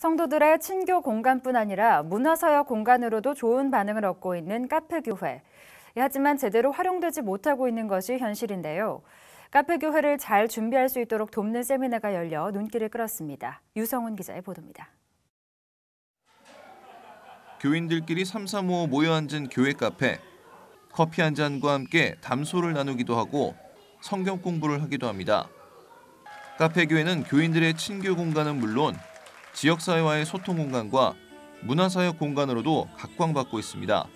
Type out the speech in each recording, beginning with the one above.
성도들의 친교 공간뿐 아니라 문화사역 공간으로도 좋은 반응을 얻고 있는 카페교회. 하지만 제대로 활용되지 못하고 있는 것이 현실인데요. 카페교회를 잘 준비할 수 있도록 돕는 세미나가 열려 눈길을 끌었습니다. 유성훈 기자의 보도입니다. 교인들끼리 삼삼오오 모여 앉은 교회 카페. 커피 한 잔과 함께 담소를 나누기도 하고 성경 공부를 하기도 합니다. 카페 교회는 교인들의 친교 공간은 물론 지역사회와의 소통 공간과 문화사역 공간으로도 각광받고 있습니다.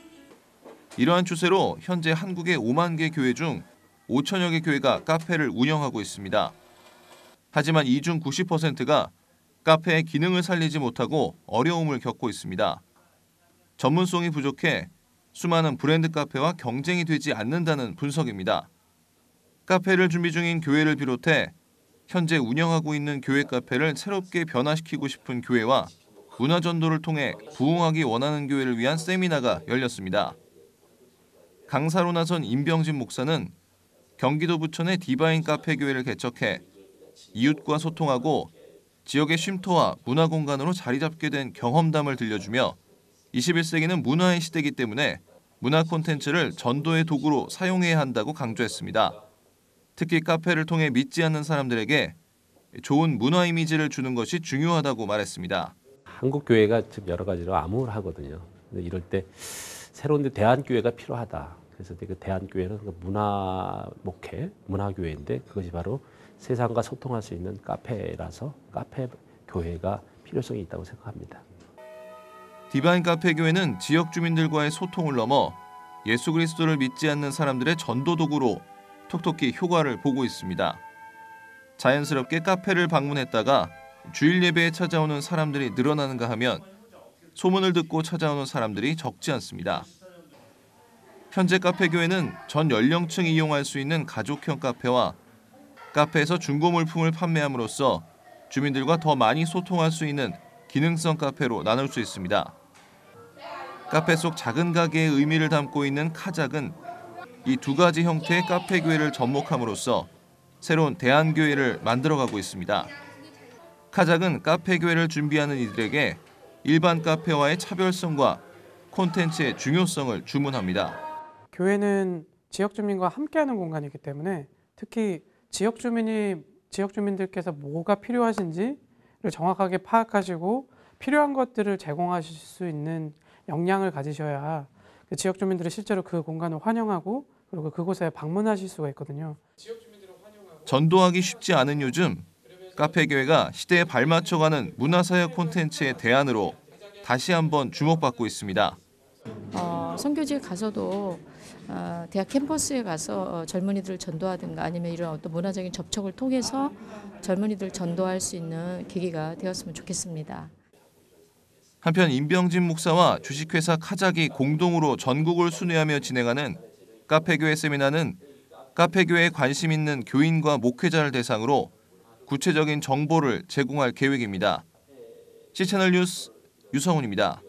이러한 추세로 현재 한국의 5만 개 교회 중 5천여 개 교회가 카페를 운영하고 있습니다. 하지만 이 중 90%가 카페의 기능을 살리지 못하고 어려움을 겪고 있습니다. 전문성이 부족해 수많은 브랜드 카페와 경쟁이 되지 않는다는 분석입니다. 카페를 준비 중인 교회를 비롯해 현재 운영하고 있는 교회 카페를 새롭게 변화시키고 싶은 교회와 문화 전도를 통해 부흥하기 원하는 교회를 위한 세미나가 열렸습니다. 강사로 나선 임병진 목사는 경기도 부천의 디바인 카페 교회를 개척해 이웃과 소통하고 지역의 쉼터와 문화 공간으로 자리 잡게 된 경험담을 들려주며 21세기는 문화의 시대이기 때문에 문화 콘텐츠를 전도의 도구로 사용해야 한다고 강조했습니다. 특히 카페를 통해 믿지 않는 사람들에게 좋은 문화 이미지를 주는 것이 중요하다고 말했습니다. 한국 교회가 지금 여러 가지로 암울하거든요. 근데 이럴 때 새로운 대한 교회가 필요하다. 그래서 그 대한 교회는 그 문화 목회, 문화 교회인데 그것이 바로 세상과 소통할 수 있는 카페라서 카페 교회가 필요성이 있다고 생각합니다. 디바인 카페 교회는 지역 주민들과의 소통을 넘어 예수 그리스도를 믿지 않는 사람들의 전도 도구로 톡톡히 효과를 보고 있습니다. 자연스럽게 카페를 방문했다가 주일 예배에 찾아오는 사람들이 늘어나는가 하면 소문을 듣고 찾아오는 사람들이 적지 않습니다. 현재 카페 교회는 전 연령층이 이용할 수 있는 가족형 카페와 카페에서 중고 물품을 판매함으로써 주민들과 더 많이 소통할 수 있는 기능성 카페로 나눌 수 있습니다. 카페 속 작은 가게의 의미를 담고 있는 카작은 이두 가지 형태의 카페 교회를 접목함으로써 새로운 대안 교회를 만들어가고 있습니다. 카작은 카페 교회를 준비하는 이들에게 일반 카페와의 차별성과 콘텐츠의 중요성을 주문합니다. 교회는 지역 주민과 함께하는 공간이기 때문에 특히 지역 주민이 지역 주민들께서 뭐가 필요하신지를 정확하게 파악하시고 필요한 것들을 제공하실 수 있는 역량을 가지셔야 그 지역 주민들이 실제로 그 공간을 환영하고 그리고 그곳에 방문하실 수가 있거든요. 전도하기 쉽지 않은 요즘 카페 교회가 시대에 발맞춰가는 문화사역 콘텐츠의 대안으로 다시 한번 주목받고 있습니다. 어, 선교지에 가서도 어, 대학 캠퍼스에 가서 어, 젊은이들을 전도하든가 아니면 이런 어떤 문화적인 접촉을 통해서 젊은이들 전도할 수 있는 계기가 되었으면 좋겠습니다. 한편 임병진 목사와 주식회사 카작이 공동으로 전국을 순회하며 진행하는 카페교회 세미나는 카페교회에 관심 있는 교인과 목회자를 대상으로 구체적인 정보를 제공할 계획입니다. 시채널 뉴스 유성훈입니다.